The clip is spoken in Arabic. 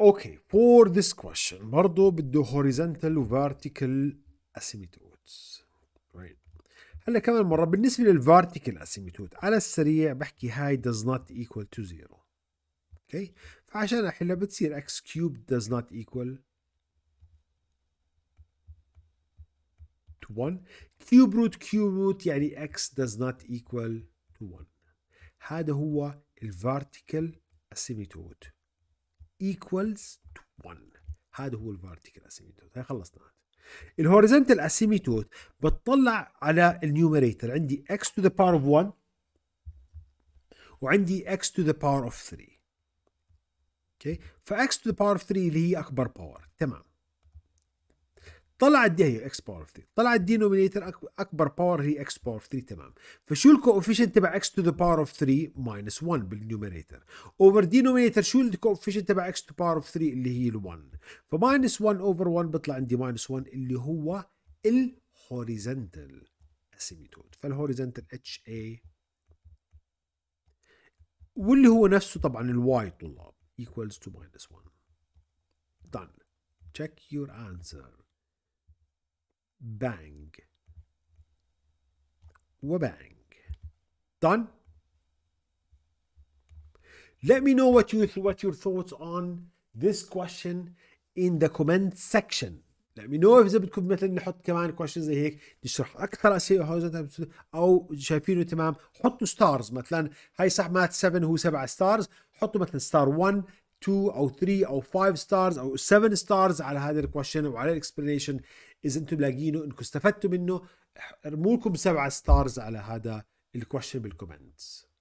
اوكي فور ذيس كويشن برضه بده هوريزونتال وفيرتيكال اسيميتودز رايت هلا كمان مره بالنسبه للفيرتيكال اسيميتود على السريع بحكي هاي does not equal to zero اوكي فعشان احلها بتصير x cubed does not equal to 1 cube root cube root يعني x does not equal to 1 هذا هو الفيرتيكال اسيميتود equals to 1 هذا هو الفارتيكال اسيميتوت هاي خلصنا الهوريزونتال اسيميتوت بتطلع على النيوميريتر عندي x to the power of 1 وعندي x to the power of 3 اوكي okay. ف x to the power of 3 اللي هي اكبر باور تمام طلعت دي هي اكس باور اوف 3 طلعت دينومينيتر اكبر باور هي اكس باور اوف 3 تمام فشو الكوفيشن تبع اكس تو ذا باور اوف 3 ماينس 1 بالنيومينيتر اوفر دينومينيتر شو الكوفيشن تبع اكس تو باور اوف 3 اللي هي ال1 فماينس 1 اوفر 1 بيطلع عندي ماينس 1 اللي هو الهوريزنتال اسيميتود فالهوريزنتال اتش اي واللي هو نفسه طبعا الواي طلاب ايكوالز تو ماينس 1 دان تشيك يور انسر bang وبang done let me know what you what your thoughts on this question in the comment section let me know if اذا بدكم مثلا نحط كمان questions زي هيك نشرح اكثر أشياء او شايفينه تمام حطوا stars مثلا هاي صح مات 7 هو 7 stars حطوا مثلا star 1 2 او 3 او 5 ستارز او 7 ستارز على هذا الكويشن وعلى الاكسبلينيشن اذا انتم لاقينه انكم استفدتوا منه ارموا لكم 7 ستارز على هذا الكويشن بالكومنتس